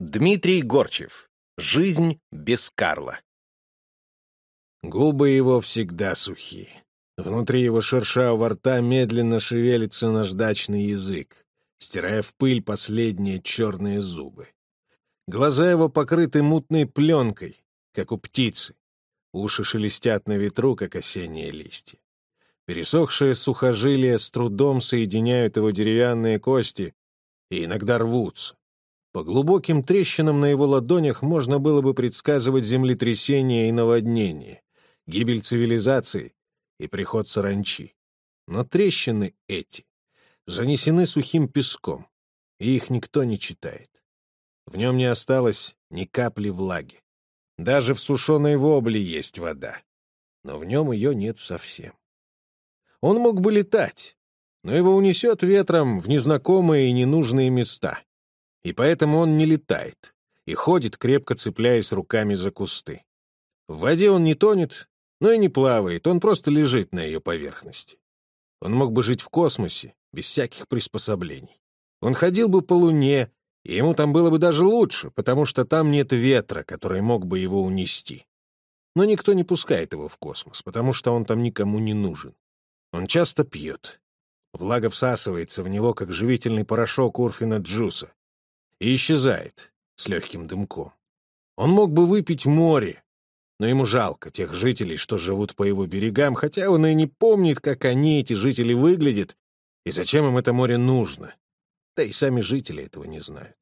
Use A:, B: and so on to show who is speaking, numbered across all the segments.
A: Дмитрий Горчев. Жизнь без Карла. Губы его всегда сухи. Внутри его шершавого рта медленно шевелится наждачный язык, стирая в пыль последние черные зубы. Глаза его покрыты мутной пленкой, как у птицы. Уши шелестят на ветру, как осенние листья. Пересохшие сухожилия с трудом соединяют его деревянные кости и иногда рвутся. По глубоким трещинам на его ладонях можно было бы предсказывать землетрясения и наводнения, гибель цивилизации и приход саранчи. Но трещины эти занесены сухим песком, и их никто не читает. В нем не осталось ни капли влаги. Даже в сушеной вобле есть вода, но в нем ее нет совсем. Он мог бы летать, но его унесет ветром в незнакомые и ненужные места — и поэтому он не летает и ходит, крепко цепляясь руками за кусты. В воде он не тонет, но и не плавает, он просто лежит на ее поверхности. Он мог бы жить в космосе, без всяких приспособлений. Он ходил бы по Луне, и ему там было бы даже лучше, потому что там нет ветра, который мог бы его унести. Но никто не пускает его в космос, потому что он там никому не нужен. Он часто пьет. Влага всасывается в него, как живительный порошок Урфина Джуса, и исчезает с легким дымком. Он мог бы выпить море, но ему жалко тех жителей, что живут по его берегам, хотя он и не помнит, как они, эти жители, выглядят, и зачем им это море нужно. Да и сами жители этого не знают.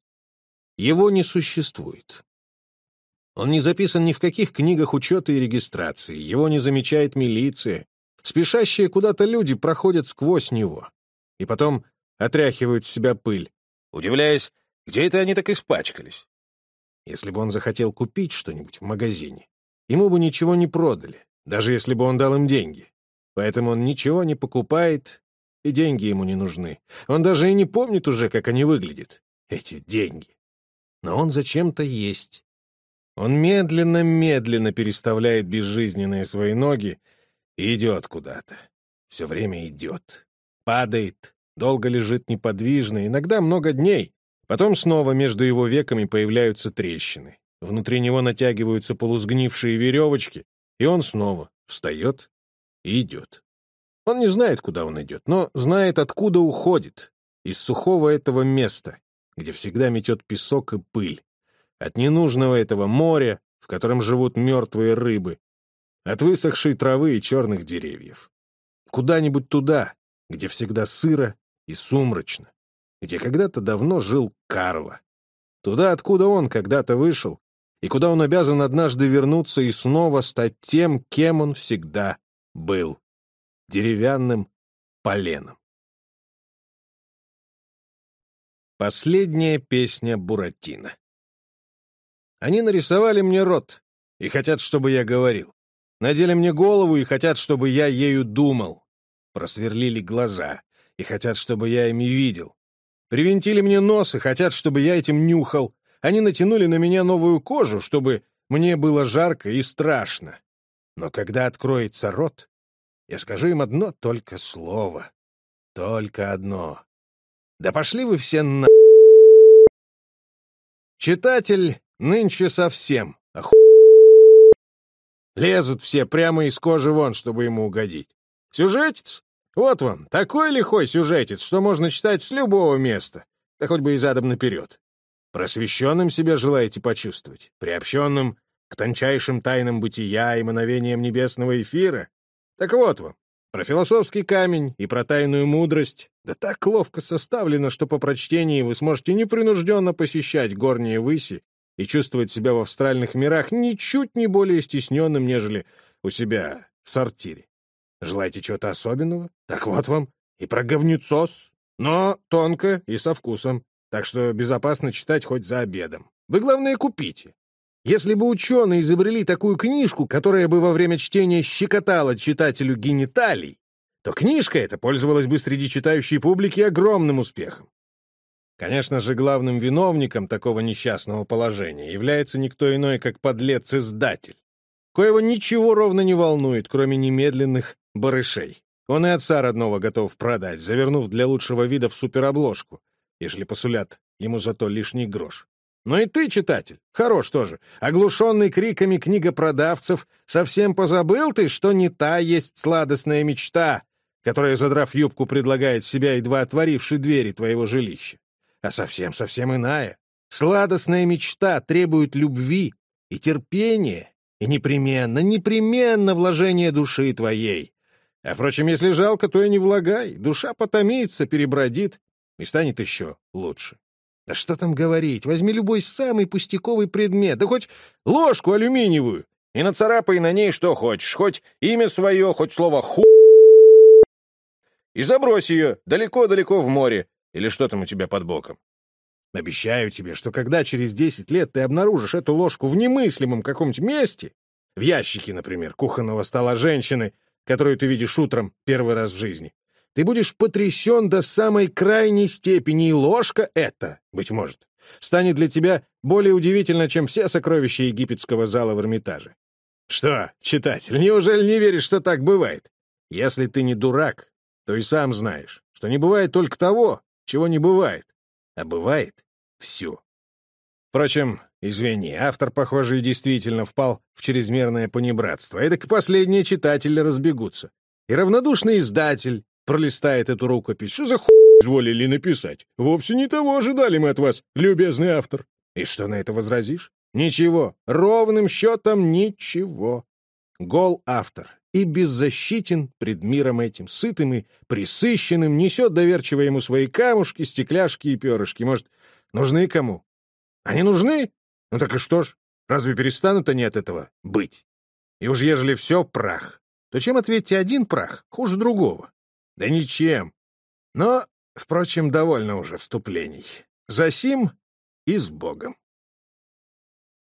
A: Его не существует. Он не записан ни в каких книгах учета и регистрации, его не замечает милиция. Спешащие куда-то люди проходят сквозь него и потом отряхивают с себя пыль, удивляясь, где это они так испачкались? Если бы он захотел купить что-нибудь в магазине, ему бы ничего не продали, даже если бы он дал им деньги. Поэтому он ничего не покупает, и деньги ему не нужны. Он даже и не помнит уже, как они выглядят, эти деньги. Но он зачем-то есть. Он медленно-медленно переставляет безжизненные свои ноги и идет куда-то. Все время идет. Падает, долго лежит неподвижно, иногда много дней, Потом снова между его веками появляются трещины. Внутри него натягиваются полузгнившие веревочки, и он снова встает и идет. Он не знает, куда он идет, но знает, откуда уходит. Из сухого этого места, где всегда метет песок и пыль. От ненужного этого моря, в котором живут мертвые рыбы. От высохшей травы и черных деревьев. Куда-нибудь туда, где всегда сыро и сумрачно где когда-то давно жил Карло. Туда, откуда он когда-то вышел, и куда он обязан однажды вернуться и снова стать тем, кем он всегда был — деревянным поленом. Последняя песня Буратино. Они нарисовали мне рот и хотят, чтобы я говорил. Надели мне голову и хотят, чтобы я ею думал. Просверлили глаза и хотят, чтобы я ими видел. Привинтили мне нос и хотят, чтобы я этим нюхал. Они натянули на меня новую кожу, чтобы мне было жарко и страшно. Но когда откроется рот, я скажу им одно только слово. Только одно. Да пошли вы все на... Читатель нынче совсем оху... Лезут все прямо из кожи вон, чтобы ему угодить. Сюжетец? Вот вам, такой лихой сюжетец, что можно читать с любого места, да хоть бы и задом наперед. Просвещенным себя желаете почувствовать, приобщенным к тончайшим тайнам бытия и мановениям небесного эфира? Так вот вам, про философский камень и про тайную мудрость, да так ловко составлено, что по прочтении вы сможете непринужденно посещать горние выси и чувствовать себя в австральных мирах ничуть не более стесненным, нежели у себя в сортире. Желаете чего-то особенного? Так вот вам и про говнюцос, но тонко и со вкусом, так что безопасно читать хоть за обедом. Вы, главное, купите. Если бы ученые изобрели такую книжку, которая бы во время чтения щекотала читателю гениталий, то книжка эта пользовалась бы среди читающей публики огромным успехом. Конечно же, главным виновником такого несчастного положения является никто иной, как подлец-издатель, коего ничего ровно не волнует, кроме немедленных барышей. Он и отца родного готов продать, завернув для лучшего вида в суперобложку, если посулят ему зато лишний грош. Но ну и ты, читатель, хорош тоже. Оглушенный криками книгопродавцев, совсем позабыл ты, что не та есть сладостная мечта, которая, задрав юбку, предлагает себя, едва отворивши двери твоего жилища. А совсем-совсем иная. Сладостная мечта требует любви и терпения, и непременно, непременно вложения души твоей. А, впрочем, если жалко, то и не влагай. Душа потомится, перебродит и станет еще лучше. Да что там говорить, возьми любой самый пустяковый предмет, да хоть ложку алюминиевую, и нацарапай на ней что хочешь, хоть имя свое, хоть слово «ху», и забрось ее далеко-далеко в море, или что там у тебя под боком. Обещаю тебе, что когда через 10 лет ты обнаружишь эту ложку в немыслимом каком-нибудь месте, в ящике, например, кухонного стола женщины, которую ты видишь утром первый раз в жизни. Ты будешь потрясен до самой крайней степени, и ложка эта, быть может, станет для тебя более удивительно, чем все сокровища египетского зала в Эрмитаже. Что, читатель, неужели не веришь, что так бывает? Если ты не дурак, то и сам знаешь, что не бывает только того, чего не бывает, а бывает все. Впрочем, Извини, автор, похоже, и действительно впал в чрезмерное понебратство. Эдак последние читатели разбегутся. И равнодушный издатель пролистает эту рукопись. Что за хуй изволили написать? Вовсе не того ожидали мы от вас, любезный автор. И что на это возразишь? Ничего. Ровным счетом ничего. Гол автор. И беззащитен пред миром этим, сытым и присыщенным, несет доверчиво ему свои камушки, стекляшки и перышки. Может, нужны кому? Они нужны? Ну так и что ж, разве перестанут они от этого быть? И уж ежели все прах, то чем, ответьте, один прах хуже другого? Да ничем. Но, впрочем, довольно уже вступлений. За сим и с Богом.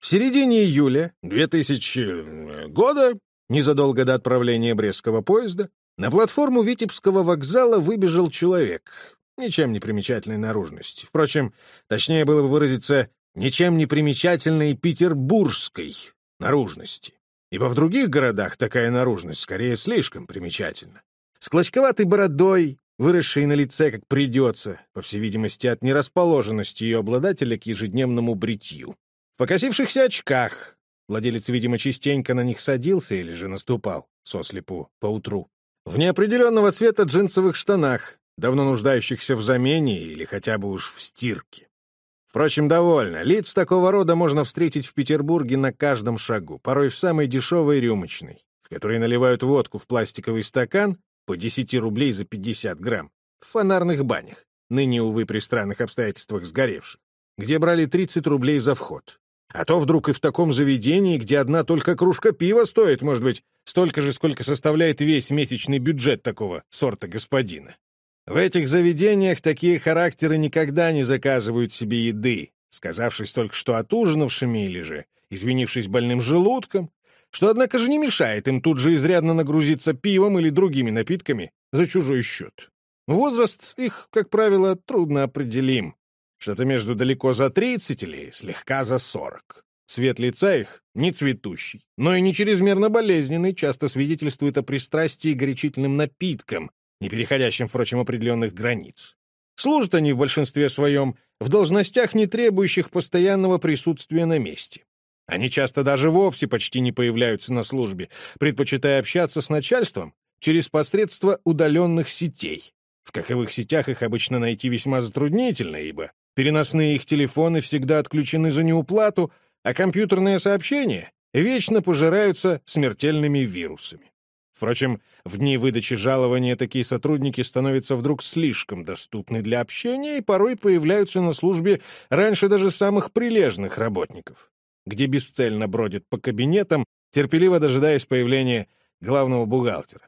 A: В середине июля 2000 э, года, незадолго до отправления Брестского поезда, на платформу Витебского вокзала выбежал человек, ничем не примечательной наружности. Впрочем, точнее было бы выразиться ничем не примечательной петербургской наружности, ибо в других городах такая наружность скорее слишком примечательна. С клочковатой бородой, выросшей на лице как придется, по всей видимости, от нерасположенности ее обладателя к ежедневному бритью. В покосившихся очках, владелец, видимо, частенько на них садился или же наступал, сослепу, поутру. В неопределенного цвета джинсовых штанах, давно нуждающихся в замене или хотя бы уж в стирке. Впрочем, довольно. Лиц такого рода можно встретить в Петербурге на каждом шагу, порой в самой дешевой рюмочной, в которой наливают водку в пластиковый стакан по 10 рублей за 50 грамм, в фонарных банях, ныне, увы, при странных обстоятельствах сгоревших, где брали 30 рублей за вход. А то вдруг и в таком заведении, где одна только кружка пива стоит, может быть, столько же, сколько составляет весь месячный бюджет такого сорта господина. В этих заведениях такие характеры никогда не заказывают себе еды, сказавшись только что отужинавшими или же извинившись больным желудком, что, однако же, не мешает им тут же изрядно нагрузиться пивом или другими напитками за чужой счет. Возраст их, как правило, трудно определим. Что-то между далеко за 30 или слегка за 40. Цвет лица их не цветущий, но и не чрезмерно болезненный, часто свидетельствует о пристрастии к горячительным напиткам, не переходящим, впрочем, определенных границ. Служат они в большинстве своем в должностях, не требующих постоянного присутствия на месте. Они часто даже вовсе почти не появляются на службе, предпочитая общаться с начальством через посредство удаленных сетей. В каковых сетях их обычно найти весьма затруднительно, ибо переносные их телефоны всегда отключены за неуплату, а компьютерные сообщения вечно пожираются смертельными вирусами. Впрочем, в дни выдачи жалования такие сотрудники становятся вдруг слишком доступны для общения и порой появляются на службе раньше даже самых прилежных работников, где бесцельно бродят по кабинетам, терпеливо дожидаясь появления главного бухгалтера.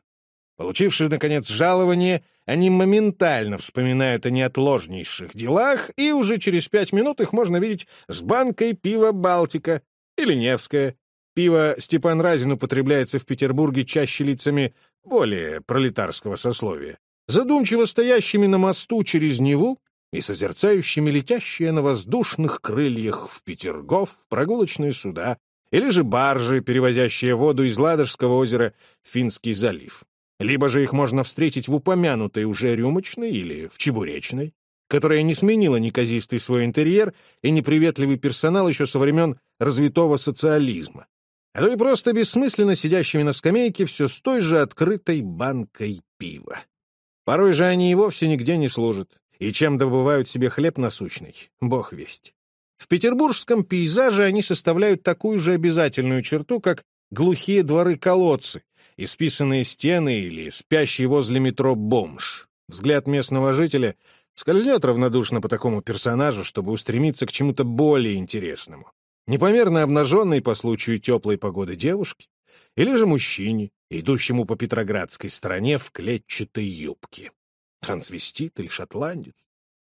A: Получившие, наконец, жалование, они моментально вспоминают о неотложнейших делах, и уже через пять минут их можно видеть с банкой пива «Балтика» или «Невская», Пиво Степан Разин употребляется в Петербурге чаще лицами более пролетарского сословия, задумчиво стоящими на мосту через Неву и созерцающими летящие на воздушных крыльях в Петергоф прогулочные суда или же баржи, перевозящие воду из Ладожского озера в Финский залив. Либо же их можно встретить в упомянутой уже рюмочной или в чебуречной, которая не сменила неказистый свой интерьер и неприветливый персонал еще со времен развитого социализма, а ну то и просто бессмысленно сидящими на скамейке все с той же открытой банкой пива. Порой же они и вовсе нигде не служат, и чем добывают себе хлеб насущный, бог весть. В петербургском пейзаже они составляют такую же обязательную черту, как глухие дворы-колодцы, исписанные стены или спящий возле метро бомж. Взгляд местного жителя скользнет равнодушно по такому персонажу, чтобы устремиться к чему-то более интересному непомерно обнаженной по случаю теплой погоды девушке, или же мужчине, идущему по петроградской стране в клетчатой юбке. Трансвестит или шотландец.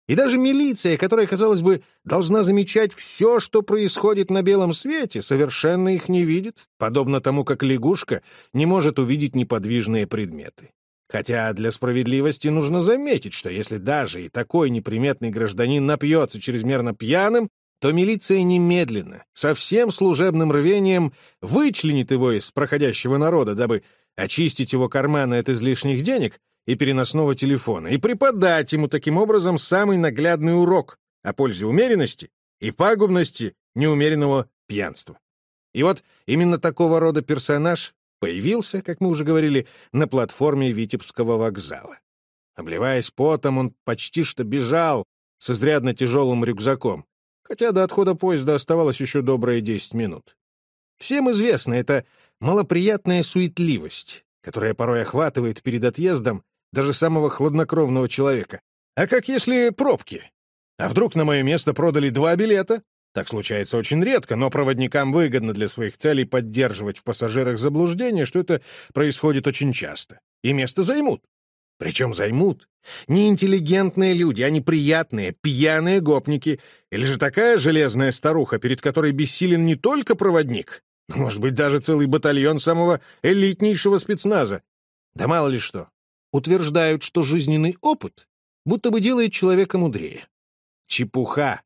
A: И даже милиция, которая, казалось бы, должна замечать все, что происходит на белом свете, совершенно их не видит, подобно тому, как лягушка не может увидеть неподвижные предметы. Хотя для справедливости нужно заметить, что если даже и такой неприметный гражданин напьется чрезмерно пьяным, то милиция немедленно, со всем служебным рвением, вычленит его из проходящего народа, дабы очистить его карманы от излишних денег и переносного телефона, и преподать ему таким образом самый наглядный урок о пользе умеренности и пагубности неумеренного пьянства. И вот именно такого рода персонаж появился, как мы уже говорили, на платформе Витебского вокзала. Обливаясь потом, он почти что бежал с изрядно тяжелым рюкзаком, хотя до отхода поезда оставалось еще добрые десять минут. Всем известно, это малоприятная суетливость, которая порой охватывает перед отъездом даже самого хладнокровного человека. А как если пробки? А вдруг на мое место продали два билета? Так случается очень редко, но проводникам выгодно для своих целей поддерживать в пассажирах заблуждение, что это происходит очень часто. И место займут. Причем займут. Не интеллигентные люди, а неприятные, пьяные гопники. Или же такая железная старуха, перед которой бессилен не только проводник, но, может быть, даже целый батальон самого элитнейшего спецназа. Да мало ли что. Утверждают, что жизненный опыт будто бы делает человека мудрее. Чепуха.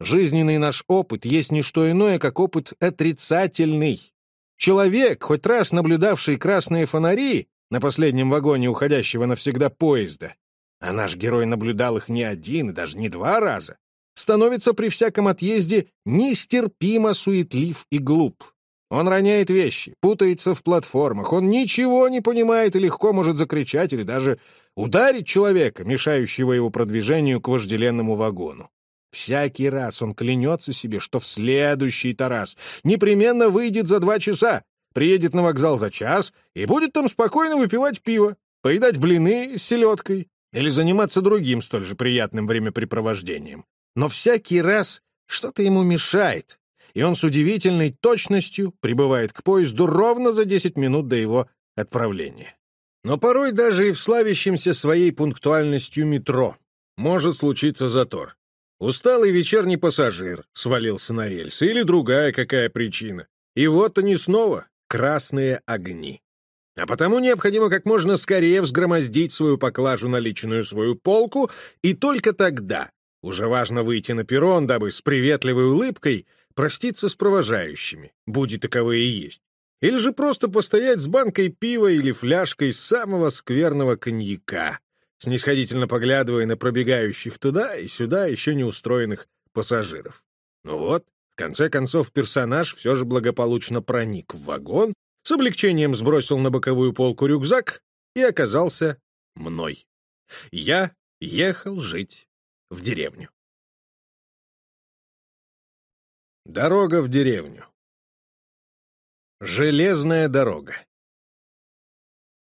A: Жизненный наш опыт есть не что иное, как опыт отрицательный. Человек, хоть раз наблюдавший красные фонари, на последнем вагоне уходящего навсегда поезда. А наш герой наблюдал их не один и даже не два раза. Становится при всяком отъезде нестерпимо суетлив и глуп. Он роняет вещи, путается в платформах, он ничего не понимает и легко может закричать или даже ударить человека, мешающего его продвижению к вожделенному вагону. Всякий раз он клянется себе, что в следующий Тарас непременно выйдет за два часа, приедет на вокзал за час и будет там спокойно выпивать пиво, поедать блины с селедкой или заниматься другим столь же приятным времяпрепровождением. Но всякий раз что-то ему мешает, и он с удивительной точностью прибывает к поезду ровно за 10 минут до его отправления. Но порой даже и в славящемся своей пунктуальностью метро может случиться затор. Усталый вечерний пассажир свалился на рельсы или другая какая причина. И вот они снова красные огни. А потому необходимо как можно скорее взгромоздить свою поклажу на личную свою полку, и только тогда уже важно выйти на перрон, дабы с приветливой улыбкой проститься с провожающими, будет таковые и есть. Или же просто постоять с банкой пива или фляжкой самого скверного коньяка, снисходительно поглядывая на пробегающих туда и сюда еще не устроенных пассажиров. Ну вот, в конце концов, персонаж все же благополучно проник в вагон, с облегчением сбросил на боковую полку рюкзак и оказался мной. Я ехал жить в деревню. Дорога в деревню. Железная дорога.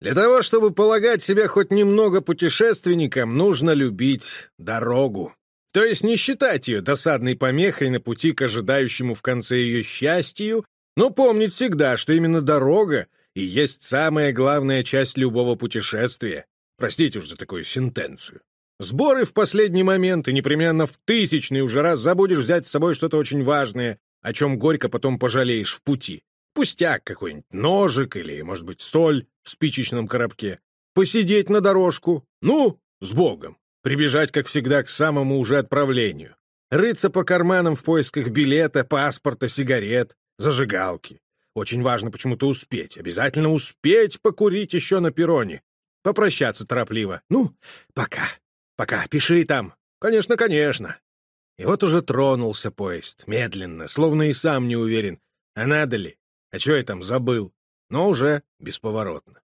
A: Для того, чтобы полагать себя хоть немного путешественником, нужно любить дорогу то есть не считать ее досадной помехой на пути к ожидающему в конце ее счастью, но помнить всегда, что именно дорога и есть самая главная часть любого путешествия. Простите уж за такую сентенцию. Сборы в последний момент, и непременно в тысячный уже раз забудешь взять с собой что-то очень важное, о чем горько потом пожалеешь в пути. Пустяк какой-нибудь, ножик или, может быть, соль в спичечном коробке. Посидеть на дорожку. Ну, с Богом прибежать, как всегда, к самому уже отправлению, рыться по карманам в поисках билета, паспорта, сигарет, зажигалки. Очень важно почему-то успеть, обязательно успеть покурить еще на перроне, попрощаться торопливо. Ну, пока, пока, пиши там. Конечно, конечно. И вот уже тронулся поезд, медленно, словно и сам не уверен, а надо ли, а чё я там забыл, но уже бесповоротно.